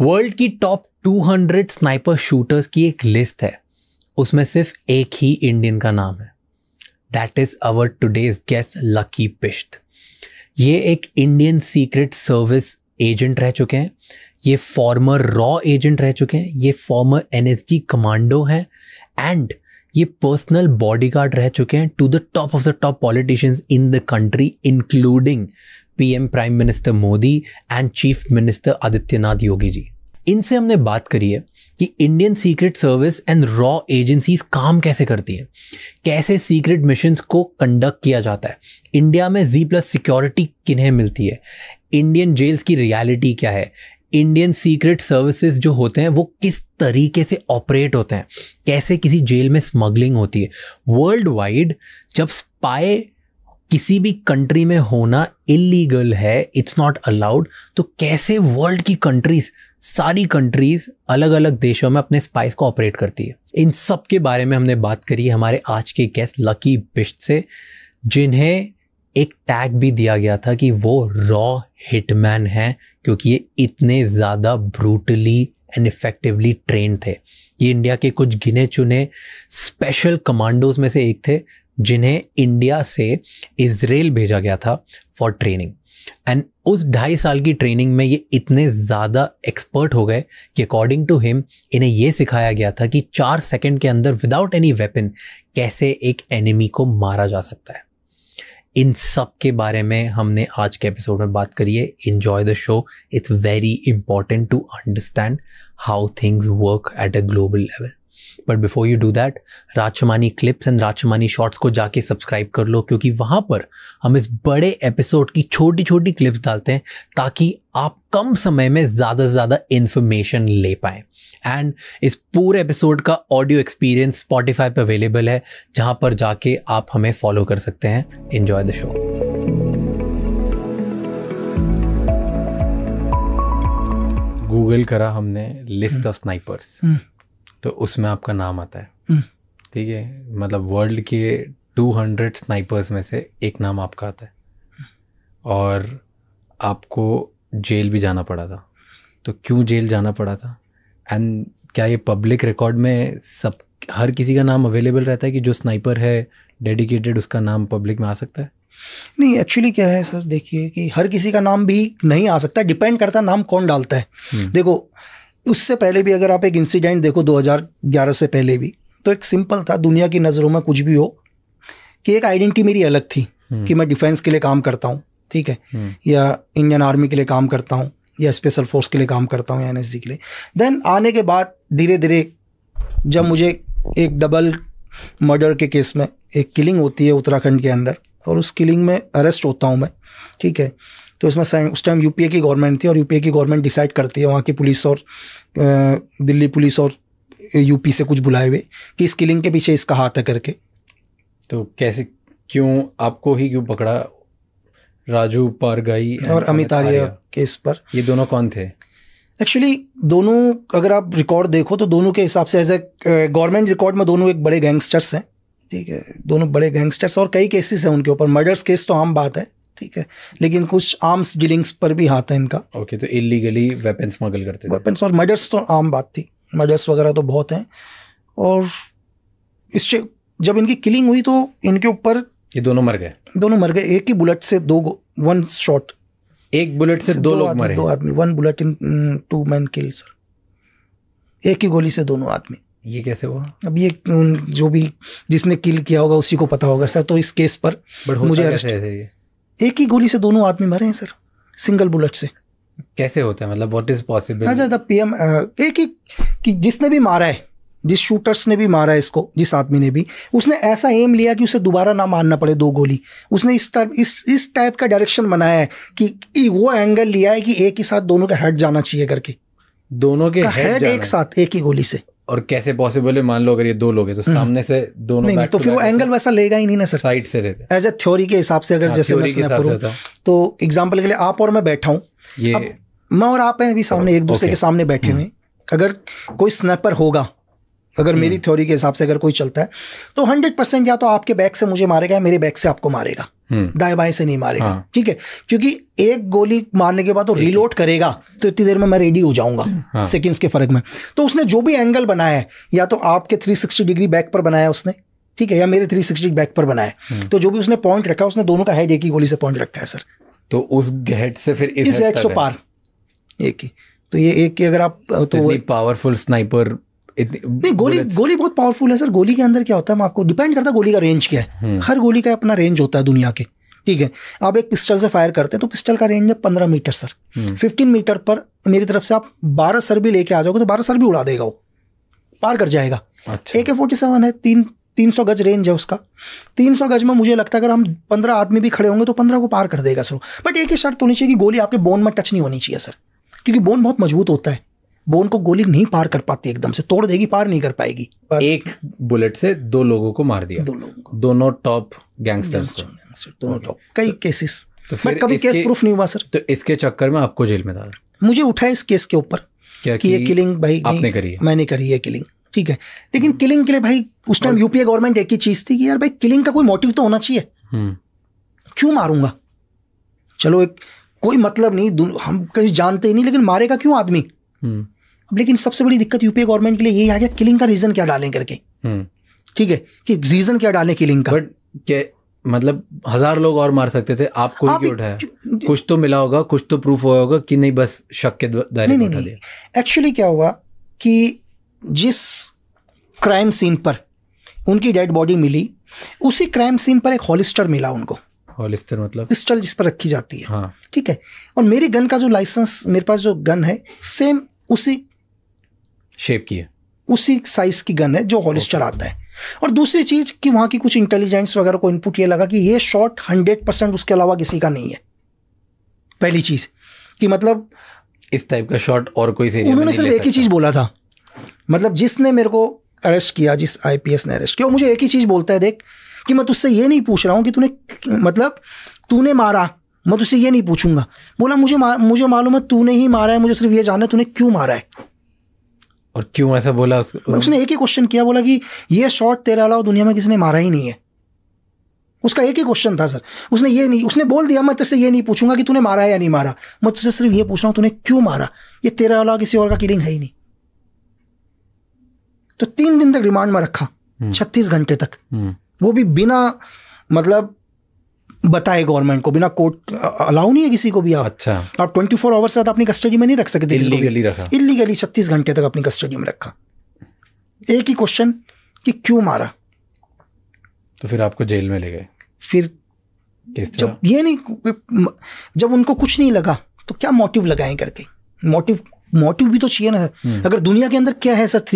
World की top 200 sniper shooters की एक लिस्ट है उसमें सिर्फ एक ही इंडियन का नाम है that is our today's guest Lucky Bisht ये एक इंडियन सीक्रेट सर्विस एजेंट रह चुके हैं ये फॉर्मर रॉ एजेंट रह चुके हैं ये फॉर्मर एन कमांडो हैं एंड ये पर्सनल बॉडीगार्ड रह चुके हैं to the top of the top politicians in the country including PM prime minister Modi and chief minister Adityanath Yogi ji इनसे हमने बात करी है कि इंडियन सीक्रेट सर्विस एंड रॉ एजेंसीज काम कैसे करती हैं कैसे सीक्रेट मिशंस को कंडक्ट किया जाता है इंडिया में जी प्लस सिक्योरिटी किन्हें मिलती है इंडियन जेल्स की रियलिटी क्या है इंडियन सीक्रेट सर्विसेज जो होते हैं वो किस तरीके से ऑपरेट होते हैं कैसे किसी जेल में स्मगलिंग होती है वर्ल्ड वाइड जब स्पाई किसी भी कंट्री में होना इलीगल है इट्स नॉट अलाउड तो कैसे वर्ल्ड की कंट्रीज सारी कंट्रीज अलग अलग देशों में अपने स्पाइस को ऑपरेट करती है इन सब के बारे में हमने बात करी हमारे आज के गेस्ट लकी बिश्त से जिन्हें एक टैग भी दिया गया था कि वो रॉ हिटमैन हैं क्योंकि ये इतने ज़्यादा ब्रूटली एंड इफेक्टिवली ट्रेन थे ये इंडिया के कुछ गिने चुने स्पेशल कमांडोज में से एक थे जिन्हें इंडिया से इसराइल भेजा गया था फॉर ट्रेनिंग एंड उस ढाई साल की ट्रेनिंग में ये इतने ज़्यादा एक्सपर्ट हो गए कि अकॉर्डिंग टू हिम इन्हें यह सिखाया गया था कि चार सेकंड के अंदर विदाउट एनी वेपन कैसे एक एनिमी को मारा जा सकता है इन सब के बारे में हमने आज के एपिसोड में बात करी है enjoy the show it's very important to understand how things work at a global level but before you do that राजमानी क्लिप्स एंड राजमानी शॉर्ट्स को जाके सब्सक्राइब कर लो क्योंकि वहाँ पर हम इस बड़े एपिसोड की छोटी छोटी क्लिप्स डालते हैं ताकि आप कम समय में ज़्यादा से ज़्यादा इन्फॉर्मेशन ले पाएँ एंड इस पूरे एपिसोड का ऑडियो एक्सपीरियंस स्पॉटिफाई पर अवेलेबल है जहाँ पर जाके आप हमें फॉलो कर सकते हैं इन्जॉय द शो गूगल करा हमने लिस्ट ऑफ स्नाइपर्स तो उसमें आपका नाम आता है हम्म। ठीक है मतलब वर्ल्ड के 200 स्नाइपर्स में से एक नाम आपका आता है और आपको जेल भी जाना पड़ा था तो क्यों जेल जाना पड़ा था एंड क्या ये पब्लिक रिकॉर्ड में सब हर किसी का नाम अवेलेबल रहता है कि जो स्नाइपर है डेडिकेटेड उसका नाम पब्लिक में आ सकता है नहीं एक्चुअली क्या है सर देखिए कि हर किसी का नाम भी नहीं आ सकता डिपेंड करता नाम कौन डालता है हम्म। देखो उससे पहले भी अगर आप एक इंसिडेंट देखो 2011 से पहले भी तो एक सिंपल था दुनिया की नज़रों में कुछ भी हो कि एक आइडेंटिटी मेरी अलग थी हम्म। कि मैं डिफेंस के लिए काम करता हूँ ठीक है हम्म। या इंडियन आर्मी के लिए काम करता हूँ या स्पेशल फोर्स के लिए काम करता हूँ या एन के लिए देन आने के बाद धीरे धीरे जब मुझे एक डबल मर्डर के केस में एक किलिंग होती है उत्तराखंड के अंदर और उस किलिंग में अरेस्ट होता हूँ मैं ठीक है तो इसमें उस टाइम यूपीए की गवर्नमेंट थी और यूपीए की गवर्नमेंट डिसाइड करती है वहाँ की पुलिस और दिल्ली पुलिस और यूपी से कुछ बुलाए हुए कि इस किलिंग के पीछे इसका हाथ है करके तो कैसे क्यों आपको ही क्यों पकड़ा राजू पारगाई और अमित आर्य केस पर ये दोनों कौन थे एक्चुअली दोनों अगर आप रिकॉर्ड देखो तो दोनों के हिसाब से एज ए गवर्नमेंट रिकॉर्ड में दोनों एक बड़े गैंगस्टर्स हैं ठीक है दोनों बड़े गैंगस्टर्स और कई केसेस हैं उनके ऊपर मर्डर्स केस तो आम बात है ठीक है लेकिन कुछ आर्म्स डीलिंग्स पर भी हाथ है इनका ओके okay, तो इलीगली वेपन स्मगल करते थे वेपन्स और मर्डर्स तो आम बात थी मर्डर्स वगैरह तो बहुत हैं और इससे जब इनकी किलिंग हुई तो इनके ऊपर ये दोनों मर गए दोनों मर गए एक ही बुलेट से दो वन शॉट एक बुलेट से, से दो, दो लोग मरे दो आदमी one bullet in two man kill sir एक ही गोली से दोनों आदमी ये कैसे हुआ अब ये mm, जो भी जिसने किल किया होगा उसी को पता होगा सर तो इस केस पर मुझे अरेस्ट एक ही गोली से दोनों आदमी मरे हैं सर सिंगल बुलेट से कैसे होता है मतलब व्हाट इज पॉसिबल अच्छा पी एम एक ही कि जिसने भी मारा है जिस शूटर्स ने भी मारा है इसको जिस आदमी ने भी उसने ऐसा एम लिया कि उसे दोबारा ना मारना पड़े दो गोली उसने इस तरह इस इस टाइप का डायरेक्शन बनाया है कि वो एंगल लिया है कि एक ही साथ दोनों का हेड जाना चाहिए करके दोनों के हेड एक साथ एक ही गोली से और कैसे पॉसिबल है मान लो अगर ये दो लोग हैं तो हम्म। सामने से दोनों नहीं, नहीं तो फिर वो एंगल वैसा लेगा ही नहीं ना सर साइड से रहता एज ए थ्योरी के हिसाब से अगर हाँ, जैसे मैं तो एग्जाम्पल के लिए आप और मैं बैठा हूँ ये मैं और आप हैं अभी सामने एक दूसरे के सामने बैठे हुए हम्म। अगर कोई स्नैपर होगा अगर मेरी थ्योरी हम्म। के हिसाब से अगर कोई चलता है तो हंड्रेड परसेंट या तो आपके बैक से मुझे मारेगा या मेरे बैक से आपको मारेगा हम्म। दाएं बाएं से नहीं मारेगा हाँ। ठीक है क्योंकि एक गोली मारने के बाद वो रिलोड करेगा तो इतनी देर में मैं रेडी हो जाऊंगा हम्म। हाँ। सेकंड्स के फर्क में तो उसने जो भी एंगल बनाया है या तो आपके 360 डिग्री बैक पर बनाया उसने ठीक है या मेरे 360 बैक पर बनाया हम्म। तो जो भी उसने पॉइंट रखा उसने दोनों का हेड एक ही गोली से पॉइंट रखा है सर तो उस हेड से फिर इस एक सौ पार एक ही तो ये एक की अगर आप तो पावरफुल स्नाइपर नहीं गोली गोली बहुत पावरफुल है सर गोली के अंदर क्या होता है मैं आपको डिपेंड करता है गोली का रेंज क्या है हम्म। हर गोली का अपना रेंज होता है दुनिया के ठीक है आप एक पिस्टल से फायर करते हैं तो पिस्टल का रेंज है पंद्रह metre sir fifteen hmm. Metre पर मेरी तरफ से आप बारह सर भी लेके आ जाओगे तो बारह सर भी उड़ा देगा वो पार कर जाएगा ए के फोर्टी सेवन है तीन तीन सौ गज रेंज है उसका तीन सौ गज में मुझे लगता है अगर हम पंद्रह आदमी भी खड़े होंगे तो पंद्रह को पार कर देगा सर बट एक ही शर्त होनी चाहिए कि गोली आपके बोन में टच नहीं होनी चाहिए सर क्योंकि बोन बहुत मजबूत होता है वो उनको गोली नहीं पार कर पाती एकदम से तोड़ देगी पार नहीं कर पाएगी एक बुलेट से दो लोगों को मार दिया दो लोगों दोनों टॉप गैंगस्टर्स दोनों टॉप कई केसेस तो, तो फिर कभी केस प्रूफ नहीं हुआ सर तो इसके चक्कर में आपको जेल में डाला मुझे उठा इस केस के ऊपर क्या कि ये किलिंग भाई आपने करी है मैंने करी है किलिंग ठीक है लेकिन किलिंग हम्म। के लिए भाई उस टाइम यूपीए गवर्नमेंट एक ही चीज थी कि यार भाई किलिंग का कोई मोटिव तो होना चाहिए हम्म। क्यों मारूंगा चलो एक कोई मतलब नहीं हम कहीं जानते ही नहीं लेकिन मारेगा क्यों आदमी हम्म। अब लेकिन सबसे बड़ी दिक्कत यूपीए गवर्नमेंट के लिए यही आ गया किलिंग का रीजन क्या डालें करके हम्म। ठीक है कि रीजन क्या डालें किलिंग का बट के मतलब हजार लोग और मार सकते थे आपको आप क्यों उठाया कुछ तो मिला होगा कुछ तो प्रूफ हुआ होगा कि नहीं बस शक के दायरे में उठा लिया एक्चुअली क्या हुआ कि जिस क्राइम सीन पर उनकी डेड बॉडी मिली उसी क्राइम सीन पर एक हॉलिस्टर मिला उनको हॉलिस्टर मतलब पिस्टल जिस पर रखी जाती है हाँ। ठीक है और मेरी गन का जो लाइसेंस मेरे पास जो गन है सेम उसी शेप की है उसी साइज की गन है जो हॉलिस्टर आता है और दूसरी चीज कि वहां की कुछ इंटेलिजेंस वगैरह को इनपुट ये लगा कि ये शॉट हंड्रेड परसेंट उसके अलावा किसी का नहीं है पहली चीज कि मतलब इस टाइप का शॉट और कोई से उन्होंने सिर्फ एक ही चीज बोला था मतलब जिसने मेरे को अरेस्ट किया जिस आईपीएस ने अरेस्ट किया मुझे एक ही चीज बोलता है देख कि मैं तुझसे ये नहीं पूछ रहा हूँ कि तूने मतलब तूने मारा मैं तुझसे ये नहीं पूछूंगा बोला मुझे मुझे मालूम है तूने ही मारा है मुझे सिर्फ ये जानना है तूने क्यों मारा है और क्यों ऐसा बोला उस, उसने एक ही क्वेश्चन किया बोला कि ये शॉट तेरे अलावा दुनिया में किसी ने मारा ही नहीं है उसका एक ही क्वेश्चन था सर उसने ये नहीं उसने बोल दिया मैं तेरे ये नहीं पूछूंगा कि तूने मारा है या नहीं मारा मैं तुझसे सिर्फ ये पूछ रहा हूँ तूने क्यों मारा ये तेरा अलावा किसी और का किलिंग है ही नहीं तो तीन दिन तक रिमांड में रखा हम्म। छत्तीस घंटे तक हम्म। वो भी बिना मतलब बताए गवर्नमेंट को बिना कोर्ट अलाउ नहीं है किसी को भी आप अच्छा आप ट्वेंटी फोर आवर्स अपनी कस्टडी में नहीं रख सकते इलीगली इलीगली छत्तीस घंटे तक अपनी कस्टडी में रखा एक ही क्वेश्चन कि क्यों मारा तो फिर आपको जेल में ले गए फिर जब ये नहीं जब उनको कुछ नहीं लगा तो क्या मोटिव लगाए करके मोटिव मोटिव भी तो चाहिए ना हम्म। अगर दुनिया के अंदर क्या है सर